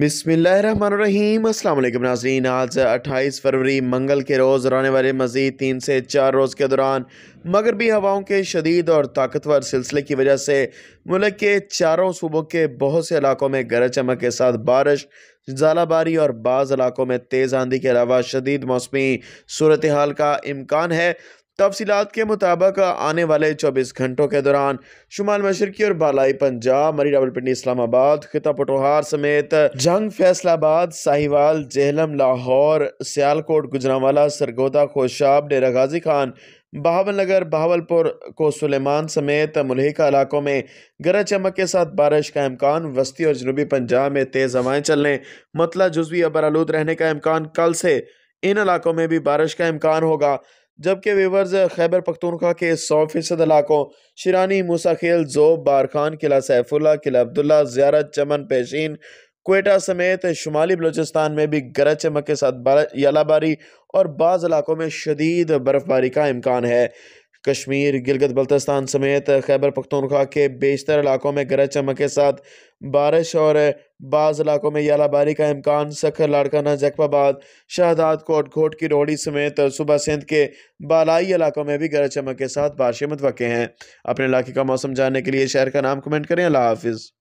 बिसमीम अल्लाम नाजरीन आज अट्ठाईस फरवरी मंगल के रोज़ आने वाले मज़ीद तीन से चार रोज़ के दौरान मगरबी हवाओं के शदीद और ताकतवर सिलसिले की वजह से मुल्क के चारों सूबों के बहुत से इलाकों में गरज चमक के साथ बारिश जालाबारी और बाज़ इलाकों में तेज़ आंधी के अलावा शदीद मौसमी सूरत हाल का इम्कान है तफसीत के मुताबिक आने वाले चौबीस घंटों के दौरान शुमाल मशरकी और बालाई पंजाब मरी रावलपिंडी इस्लामाबाद खिता पटोहार समेत जंग फैसलाबाद साहिवाल जहलम लाहौर सियालकोट गुजरावाला सरगोदा खोशाब डेरा गाजी खान बहावल नगर बहावलपुर को सलेमान समेत मलहिका इलाकों में गरज चमक के साथ बारिश का इम्कान वस्ती और जनूबी पंजाब में तेज़ हवाएं चलने मतला जुजवी बरालूद रहने का अमकान कल से इन इलाकों में भी बारिश का इम्कान होगा जबकि वीवर्स खैबर पख्तूनख्वा के सौ फ़ीसद इलाकों शरानी मूसाखेल जोब बारखान किला सैफुल्ला किला अब्दुल्ला ज्यारत चमन पेशीन कोयटा समेत शुमाली बलोचिस्तान में भी गरज चमक के साथ यालाबारी और बाज़ इलाकों में शदीद बर्फ़बारी का इम्कान है कश्मीर गिलगत बल्तिस्तान समेत खैबर पख्तूनख्वा के बेशतर इलाकों में गरज चमक के साथ बारिश और बाज़ इलाकों में यालाबारी का इम्कान सखर लाड़काना जैकबाबाद कोट घोट की रोहड़ी समेत सुबह सिंध के बालाई इलाकों में भी गरज चमक के साथ बारिशें मतवे हैं अपने इलाके का मौसम जानने के लिए शहर का नाम कमेंट करें अल्लाह हाफिज़